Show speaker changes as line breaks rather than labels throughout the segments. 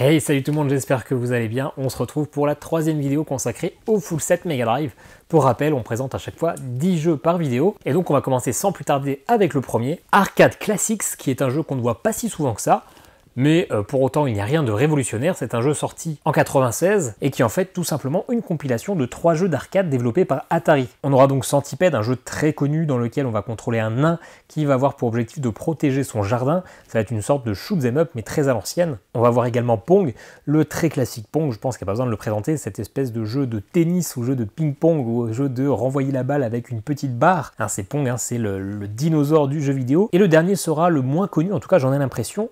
Hey, salut tout le monde, j'espère que vous allez bien. On se retrouve pour la troisième vidéo consacrée au full set Mega Drive. Pour rappel, on présente à chaque fois 10 jeux par vidéo. Et donc on va commencer sans plus tarder avec le premier, Arcade Classics, qui est un jeu qu'on ne voit pas si souvent que ça mais euh, pour autant il n'y a rien de révolutionnaire, c'est un jeu sorti en 96 et qui est en fait tout simplement une compilation de trois jeux d'arcade développés par Atari. On aura donc Centipede, un jeu très connu dans lequel on va contrôler un nain qui va avoir pour objectif de protéger son jardin, ça va être une sorte de shoot up mais très à l'ancienne. On va voir également Pong, le très classique Pong, je pense qu'il n'y a pas besoin de le présenter, cette espèce de jeu de tennis ou jeu de ping-pong ou jeu de renvoyer la balle avec une petite barre, hein, c'est Pong, hein, c'est le, le dinosaure du jeu vidéo. Et le dernier sera le moins connu, en tout cas j'en ai l'impression,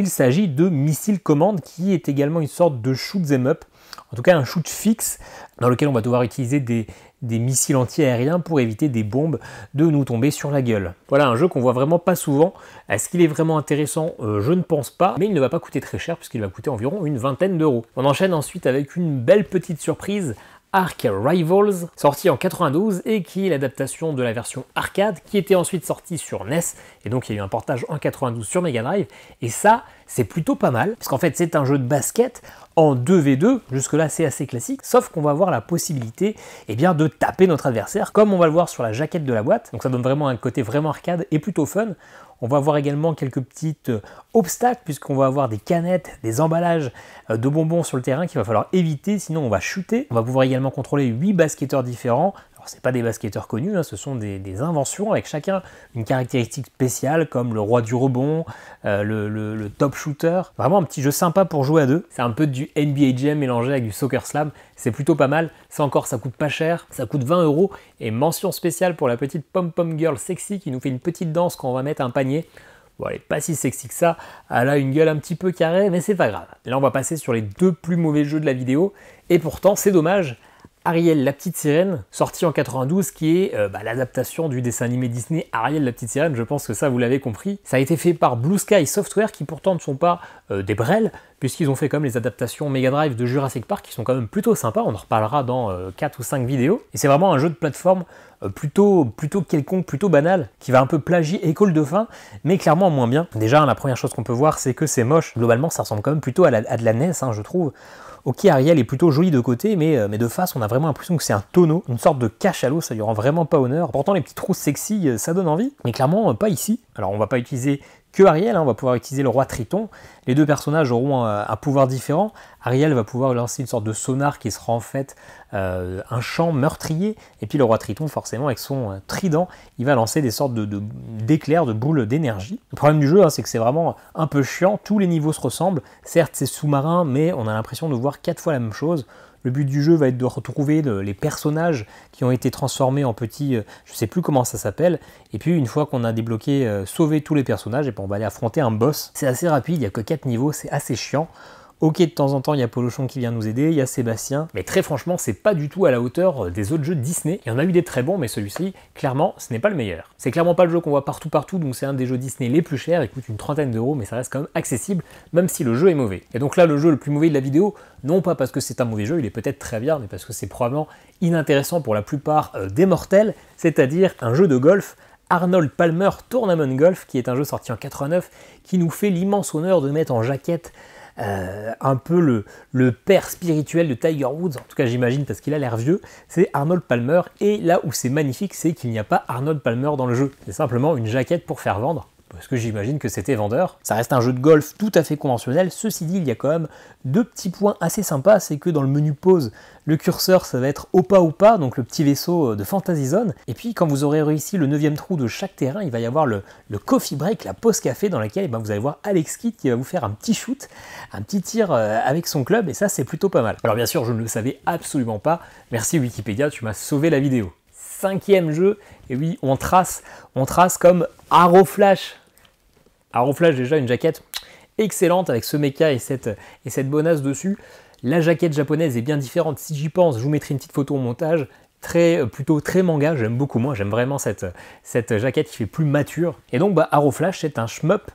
il s'agit de Missile Commande qui est également une sorte de shoot them up, en tout cas un shoot fixe dans lequel on va devoir utiliser des, missiles anti-aériens pour éviter des bombes de nous tomber sur la gueule. Voilà un jeu qu'on voit vraiment pas souvent. Est-ce qu'il est vraiment intéressant euh, Je ne pense pas, mais il ne va pas coûter très cher puisqu'il va coûter environ une vingtaine d'euros. On enchaîne ensuite avec une belle petite surprise Arc Rivals, sorti en 92 et qui est l'adaptation de la version arcade qui était ensuite sortie sur NES et donc il y a eu un portage en 92 sur Mega Drive et ça c'est plutôt pas mal parce qu'en fait c'est un jeu de basket en 2v2, jusque là c'est assez classique, sauf qu'on va avoir la possibilité et eh bien, de taper notre adversaire comme on va le voir sur la jaquette de la boîte, donc ça donne vraiment un côté vraiment arcade et plutôt fun. On va avoir également quelques petits euh, obstacles puisqu'on va avoir des canettes, des emballages euh, de bonbons sur le terrain qu'il va falloir éviter, sinon on va shooter. On va pouvoir également contrôler 8 basketteurs différents, ce n'est pas des basketteurs connus, hein, ce sont des, inventions avec chacun une caractéristique spéciale, comme le roi du rebond, euh, le, top shooter. Vraiment un petit jeu sympa pour jouer à deux. C'est un peu du NBA Jam mélangé avec du Soccer Slam. C'est plutôt pas mal. Ça encore, ça coûte pas cher. Ça coûte 20 euros. Et mention spéciale pour la petite pom-pom girl sexy qui nous fait une petite danse quand on va mettre un panier. Bon, elle est pas si sexy que ça, elle a une gueule un petit peu carrée, mais c'est pas grave. Là, on va passer sur les deux plus mauvais jeux de la vidéo, et pourtant, c'est dommage, Ariel la petite sirène, sorti en 92, qui est euh, bah, l'adaptation du dessin animé Disney Ariel la petite sirène, je pense que ça vous l'avez compris. Ça a été fait par Blue Sky Software, qui pourtant ne sont pas euh, des brels, puisqu'ils ont fait comme les adaptations Mega Drive de Jurassic Park, qui sont quand même plutôt sympas, on en reparlera dans 4 euh, ou 5 vidéos. Et c'est vraiment un jeu de plateforme plutôt, plutôt quelconque, plutôt banal, qui va un peu plagier école de fin, mais clairement moins bien. Déjà, la première chose qu'on peut voir, c'est que c'est moche. Globalement, ça ressemble quand même plutôt à, de la NES, hein, je trouve. Ok, Ariel est plutôt joli de côté, mais, euh, mais de face, on a vraiment l'impression que c'est un tonneau, une sorte de cachalot, ça lui rend vraiment pas honneur. Pourtant, les petits trous sexy, euh, ça donne envie, mais clairement, euh, pas ici. Alors, on va pas utiliser que Ariel. on hein, va pouvoir utiliser le roi Triton. Les deux personnages auront un, pouvoir différent. Ariel va pouvoir lancer une sorte de sonar qui sera en fait euh, un champ meurtrier. Et puis le roi Triton, forcément, avec son euh, trident, il va lancer des sortes d'éclairs, de, d'éclairs, de boules d'énergie. Le problème du jeu, hein, c'est que c'est vraiment un peu chiant. Tous les niveaux se ressemblent. Certes, c'est sous-marin, mais on a l'impression de voir quatre fois la même chose. Le but du jeu va être de retrouver euh, les personnages qui ont été transformés en petits, euh, je sais plus comment ça s'appelle. Et puis une fois qu'on a débloqué, sauver euh, sauvé tous les personnages, et puis ben, on va aller affronter un boss. C'est assez rapide, il n'y a que 4 niveaux, c'est assez chiant. Ok, de temps en temps, il y a Polochon qui vient nous aider, il y a Sébastien, mais très franchement, c'est pas du tout à la hauteur euh, des autres jeux Disney. Il y en a eu des très bons, mais celui-ci, clairement, ce n'est pas le meilleur. C'est clairement pas le jeu qu'on voit partout partout, donc c'est un des jeux Disney les plus chers, il coûte une trentaine d'euros, mais ça reste quand même accessible, même si le jeu est mauvais. Et donc là, le jeu le plus mauvais de la vidéo, non pas parce que c'est un mauvais jeu, il est peut-être très bien, mais parce que c'est probablement inintéressant pour la plupart euh, des mortels, c'est-à-dire un jeu de golf Arnold Palmer Tournament Golf, qui est un jeu sorti en 89, qui nous fait l'immense honneur de mettre en jaquette euh, un peu le, père spirituel de Tiger Woods, en tout cas j'imagine parce qu'il a l'air vieux, c'est Arnold Palmer. Et là où c'est magnifique, c'est qu'il n'y a pas Arnold Palmer dans le jeu. C'est simplement une jaquette pour faire vendre parce que j'imagine que c'était vendeur. Ça reste un jeu de golf tout à fait conventionnel, ceci dit, il y a quand même deux petits points assez sympas, c'est que dans le menu pause, le curseur ça va être Opa pas, donc le petit vaisseau euh, de Fantasy Zone, et puis quand vous aurez réussi le neuvième trou de chaque terrain, il va y avoir le, coffee break, la pause café, dans laquelle eh ben, vous allez voir Alex Kidd qui va vous faire un petit shoot, un petit tir euh, avec son club, et ça c'est plutôt pas mal. Alors bien sûr, je ne le savais absolument pas, merci Wikipédia, tu m'as sauvé la vidéo cinquième jeu. Et oui, on trace, on trace comme Arrow Flash. Arrow Flash, déjà une jaquette excellente avec ce mecha et cette, et cette bonasse dessus. La jaquette japonaise est bien différente. Si j'y pense, je vous mettrai une petite photo au montage. Très, euh, plutôt très manga, j'aime beaucoup moi, j'aime vraiment cette, jaquette qui fait plus mature. Et donc bah, Arrow Flash c'est un shmup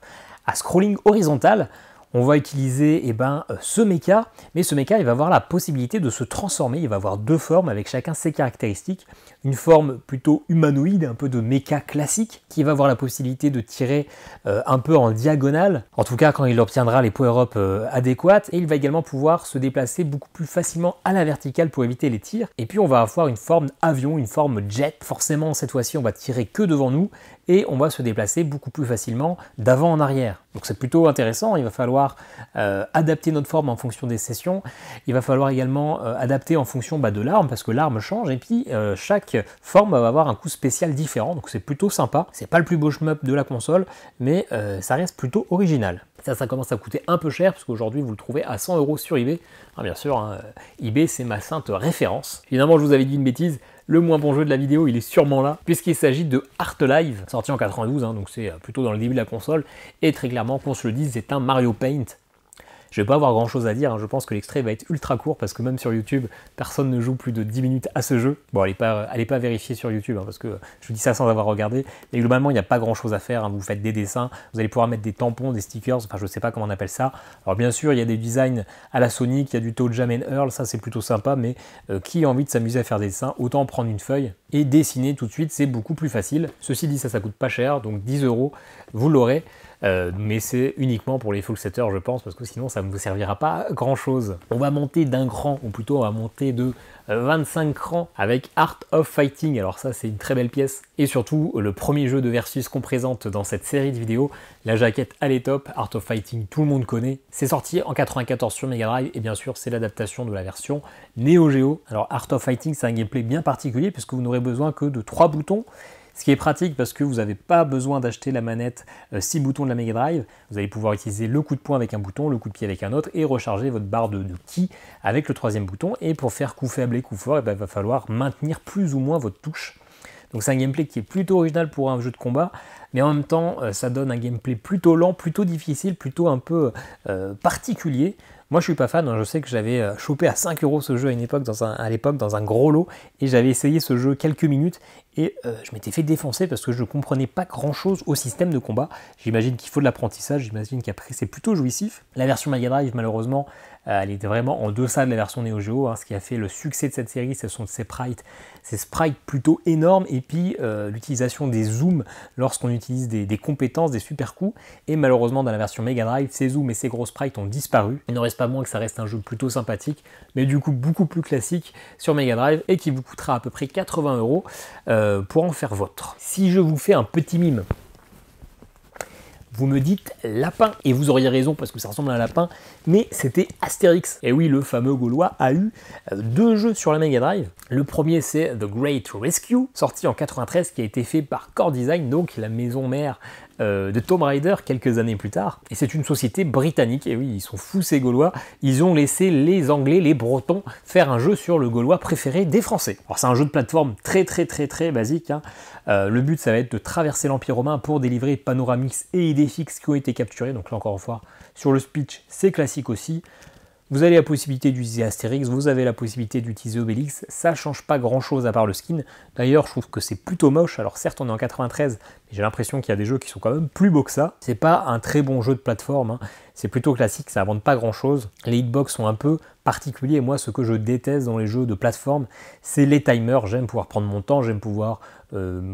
à scrolling horizontal on va utiliser eh ben, euh, ce mecha, mais ce mecha il va avoir la possibilité de se transformer, il va avoir deux formes avec chacun ses caractéristiques, une forme plutôt humanoïde, un peu de mecha classique, qui va avoir la possibilité de tirer euh, un peu en diagonale, en tout cas quand il obtiendra les power-up euh, adéquates, et il va également pouvoir se déplacer beaucoup plus facilement à la verticale pour éviter les tirs, et puis on va avoir une forme avion, une forme jet, forcément cette fois-ci on va tirer que devant nous, et on va se déplacer beaucoup plus facilement d'avant en arrière. Donc c'est plutôt intéressant, il va falloir euh, adapter notre forme en fonction des sessions, il va falloir également euh, adapter en fonction bah, de l'arme, parce que l'arme change, et puis euh, chaque forme va avoir un coût spécial différent, donc c'est plutôt sympa. C'est pas le plus beau shmup de la console, mais ça reste plutôt original. Ça, ça commence à coûter un peu cher, parce qu'aujourd'hui, vous le trouvez à 100 euros sur eBay. Ah, bien sûr, hein, eBay, c'est ma sainte référence. Finalement, je vous avais dit une bêtise, le moins bon jeu de la vidéo, il est sûrement là, puisqu'il s'agit de Art Live, sorti en 92, hein, donc c'est euh, plutôt dans le début de la console, et très clairement, qu'on se le dise, c'est un Mario Paint je vais pas avoir grand chose à dire, hein. je pense que l'extrait va être ultra court parce que même sur YouTube, personne ne joue plus de 10 minutes à ce jeu. Bon, allez pas, vérifier sur YouTube hein, parce que je vous dis ça sans avoir regardé. Mais globalement, il n'y a pas grand chose à faire. Hein. Vous faites des dessins, vous allez pouvoir mettre des tampons, des stickers, enfin je sais pas comment on appelle ça. Alors bien sûr, il y a des designs à la Sonic, il y a du Toad, Jam Earl, ça c'est plutôt sympa, mais euh, qui a envie de s'amuser à faire des dessins, autant prendre une feuille et dessiner tout de suite, c'est beaucoup plus facile. Ceci dit, ça ça coûte pas cher, donc 10 euros, vous l'aurez. Euh, mais c'est uniquement pour les full setters, je pense, parce que sinon ça ne vous servira pas grand chose. On va monter d'un cran, ou plutôt on va monter de 25 euh, crans avec Art of Fighting. Alors ça c'est une très belle pièce. Et surtout le premier jeu de versus qu'on présente dans cette série de vidéos. La jaquette à est top, Art of Fighting tout le monde connaît. C'est sorti en 94 sur Mega Drive et bien sûr c'est l'adaptation de la version Neo Geo. Alors Art of Fighting c'est un gameplay bien particulier puisque vous n'aurez besoin que de trois boutons ce qui est pratique parce que vous n'avez pas besoin d'acheter la manette 6 euh, boutons de la Mega Drive. Vous allez pouvoir utiliser le coup de poing avec un bouton, le coup de pied avec un autre et recharger votre barre de, avec le troisième bouton. Et pour faire coup faible et coup fort, eh ben, il va falloir maintenir plus ou moins votre touche donc c'est un gameplay qui est plutôt original pour un jeu de combat, mais en même temps euh, ça donne un gameplay plutôt lent, plutôt difficile, plutôt un peu euh, particulier. Moi je suis pas fan, hein. je sais que j'avais euh, chopé à 5 euros ce jeu à une époque à l'époque dans un gros lot et j'avais essayé ce jeu quelques minutes et je m'étais fait défoncer parce que je ne comprenais pas grand chose au système de combat. J'imagine qu'il faut de l'apprentissage, j'imagine qu'après c'est plutôt jouissif. La version Mega Drive malheureusement euh, elle est vraiment en deçà de la version Neo Geo. Hein, ce qui a fait le succès de cette série, ce sont ces sprites, ces sprites plutôt énormes, et puis euh, l'utilisation des zooms lorsqu'on utilise des, compétences, des super coups. Et malheureusement, dans la version Mega Drive, ces zooms et ces gros sprites ont disparu. Il n'en reste pas moins que ça reste un jeu plutôt sympathique, mais du coup beaucoup plus classique sur Mega Drive et qui vous coûtera à peu près 80 euros euh, pour en faire votre. Si je vous fais un petit mime vous me dites lapin. Et vous auriez raison parce que ça ressemble à un lapin, mais c'était Astérix. Et oui, le fameux Gaulois a eu euh, deux jeux sur la Mega Drive. Le premier, c'est The Great Rescue, sorti en 93, qui a été fait par Core Design, donc la maison mère euh, de Tomb Raider quelques années plus tard. Et c'est une société britannique. Et oui, ils sont fous ces Gaulois. Ils ont laissé les Anglais, les Bretons faire un jeu sur le Gaulois préféré des Français. Alors c'est un jeu de plateforme très très très très basique. Hein. Euh, le but ça va être de traverser l'Empire romain pour délivrer Panoramix et Idéfix qui ont été capturés. Donc là encore une fois, sur le speech, c'est classique aussi. Vous avez la possibilité d'utiliser Astérix, vous avez la possibilité d'utiliser Obélix, ça change pas grand chose à part le skin. D'ailleurs, je trouve que c'est plutôt moche, alors certes on est en 93, mais j'ai l'impression qu'il y a des jeux qui sont quand même plus beaux que ça. C'est pas un très bon jeu de plateforme, hein c'est plutôt classique, ça invente pas grand chose. Les hitbox sont un peu particuliers, moi ce que je déteste dans les jeux de plateforme, c'est les timers, j'aime pouvoir prendre mon temps, j'aime pouvoir euh,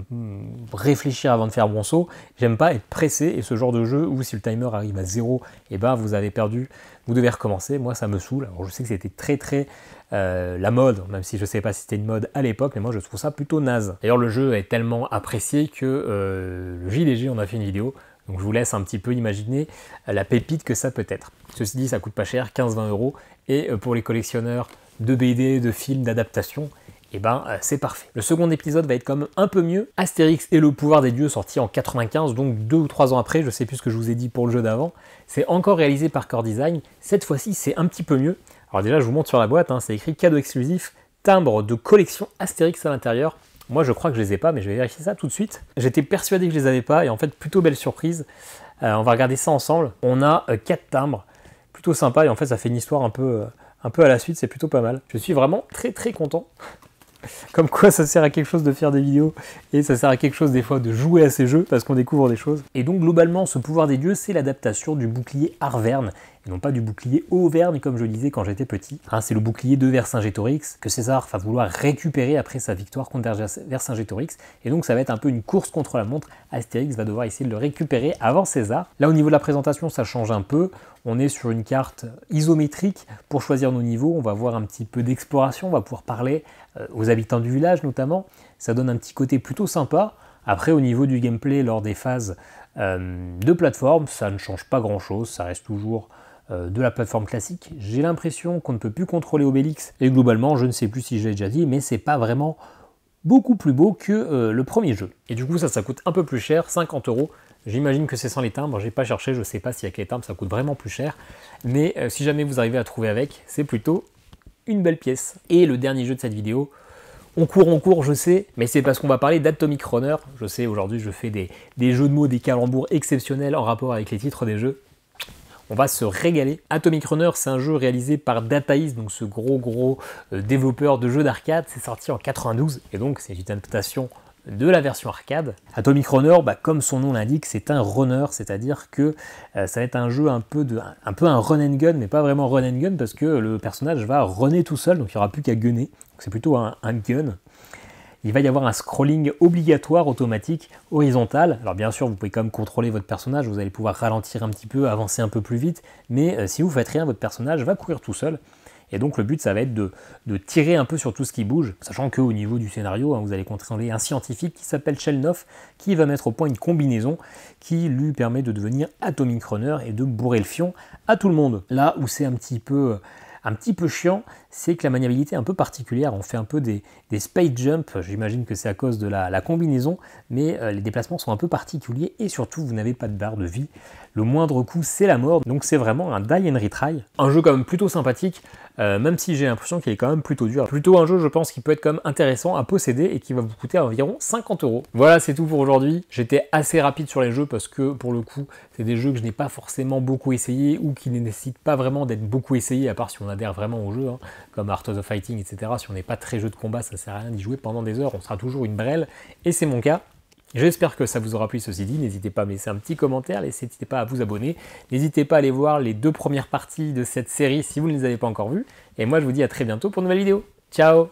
réfléchir avant de faire bon saut, j'aime pas être pressé, et ce genre de jeu où si le timer arrive à zéro, et eh ben, vous avez perdu, vous devez recommencer, moi ça me saoule, alors je sais que c'était très très euh, la mode, même si je sais pas si c'était une mode à l'époque, mais moi je trouve ça plutôt naze. D'ailleurs le jeu est tellement apprécié que euh, le JDG on a fait une vidéo, donc je vous laisse un petit peu imaginer euh, la pépite que ça peut être. Ceci dit, ça coûte pas cher, 15-20 euros. Et euh, pour les collectionneurs de BD, de films, d'adaptation, et eh ben euh, c'est parfait. Le second épisode va être comme un peu mieux. Astérix et le pouvoir des dieux sorti en 95, donc deux ou trois ans après, je sais plus ce que je vous ai dit pour le jeu d'avant. C'est encore réalisé par Core Design. Cette fois-ci, c'est un petit peu mieux. Alors déjà, je vous montre sur la boîte, hein, c'est écrit cadeau exclusif, timbre de collection Astérix à l'intérieur. Moi, je crois que je les ai pas, mais je vais vérifier ça tout de suite. J'étais persuadé que je les avais pas, et en fait, plutôt belle surprise. Euh, on va regarder ça ensemble. On a euh, quatre timbres, plutôt sympa, et en fait, ça fait une histoire un peu, euh, un peu à la suite, c'est plutôt pas mal. Je suis vraiment très très content. Comme quoi, ça sert à quelque chose de faire des vidéos, et ça sert à quelque chose des fois de jouer à ces jeux, parce qu'on découvre des choses. Et donc, globalement, ce pouvoir des dieux, c'est l'adaptation du bouclier Arverne, non pas du bouclier Auvergne comme je le disais quand j'étais petit. Hein, c'est le bouclier de Vercingétorix que César va vouloir récupérer après sa victoire contre Vercingétorix et donc ça va être un peu une course contre la montre. Astérix va devoir essayer de le récupérer avant César. Là au niveau de la présentation ça change un peu. On est sur une carte isométrique pour choisir nos niveaux. On va voir un petit peu d'exploration, on va pouvoir parler euh, aux habitants du village notamment. Ça donne un petit côté plutôt sympa. Après, au niveau du gameplay, lors des phases euh, de plateforme, ça ne change pas grand-chose. Ça reste toujours euh, de la plateforme classique. J'ai l'impression qu'on ne peut plus contrôler Obélix et globalement, je ne sais plus si je l'ai déjà dit, mais c'est pas vraiment beaucoup plus beau que euh, le premier jeu. Et du coup, ça, ça coûte un peu plus cher, 50 euros. J'imagine que c'est sans les timbres, j'ai pas cherché, je sais pas s'il y a les timbres ça coûte vraiment plus cher. Mais euh, si jamais vous arrivez à trouver avec, c'est plutôt une belle pièce. Et le dernier jeu de cette vidéo, on court, on court, je sais, mais c'est parce qu'on va parler d'Atomic Runner. Je sais, aujourd'hui je fais des, jeux de mots, des calembours exceptionnels en rapport avec les titres des jeux on va se régaler. Atomic Runner, c'est un jeu réalisé par Dataïs, donc ce gros gros euh, développeur de jeux d'arcade. C'est sorti en 92 et donc c'est une adaptation de la version arcade. Atomic Runner, bah, comme son nom l'indique, c'est un runner, c'est-à-dire que euh, ça va être un jeu un peu, de, un, peu un run and gun, mais pas vraiment run and gun, parce que le personnage va runner tout seul, donc il n'y aura plus qu'à gunner. C'est plutôt un gun il va y avoir un scrolling obligatoire automatique horizontal. Alors bien sûr, vous pouvez quand même contrôler votre personnage, vous allez pouvoir ralentir un petit peu, avancer un peu plus vite, mais euh, si vous faites rien, votre personnage va courir tout seul. Et donc le but, ça va être de, tirer un peu sur tout ce qui bouge, sachant qu'au niveau du scénario, hein, vous allez contrôler un scientifique qui s'appelle Chelnoff, qui va mettre au point une combinaison qui lui permet de devenir Atomic Runner et de bourrer le fion à tout le monde. Là où c'est un petit peu euh, un petit peu chiant, c'est que la maniabilité est un peu particulière. On fait un peu des, des space jump, j'imagine que c'est à cause de la, combinaison, mais euh, les déplacements sont un peu particuliers et surtout vous n'avez pas de barre de vie. Le moindre coup, c'est la mort, donc c'est vraiment un die and retry. Un jeu quand même plutôt sympathique, euh, même si j'ai l'impression qu'il est quand même plutôt dur. Plutôt un jeu, je pense, qui peut être quand même intéressant à posséder et qui va vous coûter environ 50 euros. Voilà, c'est tout pour aujourd'hui. J'étais assez rapide sur les jeux parce que pour le coup, c'est des jeux que je n'ai pas forcément beaucoup essayé ou qui ne nécessitent pas vraiment d'être beaucoup essayés à part si on adhère vraiment au jeu, hein, comme Art of the Fighting, etc. Si on n'est pas très jeu de combat, ça sert à rien d'y jouer pendant des heures, on sera toujours une brêle, et c'est mon cas. J'espère que ça vous aura plu, ceci dit, n'hésitez pas à me laisser un petit commentaire, n'hésitez pas à vous abonner, n'hésitez pas à aller voir les deux premières parties de cette série si vous ne les avez pas encore vues, et moi je vous dis à très bientôt pour une nouvelle vidéo. Ciao